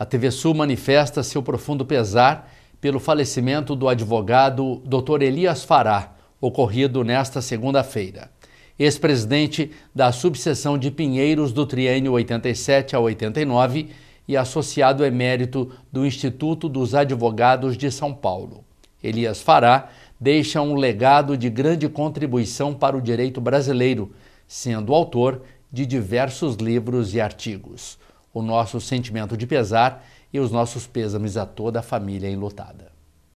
A TV Sul manifesta seu profundo pesar pelo falecimento do advogado Dr. Elias Fará, ocorrido nesta segunda-feira. Ex-presidente da subseção de Pinheiros do triênio 87 a 89 e associado emérito do Instituto dos Advogados de São Paulo. Elias Fará deixa um legado de grande contribuição para o direito brasileiro, sendo autor de diversos livros e artigos o nosso sentimento de pesar e os nossos pêsames a toda a família enlutada.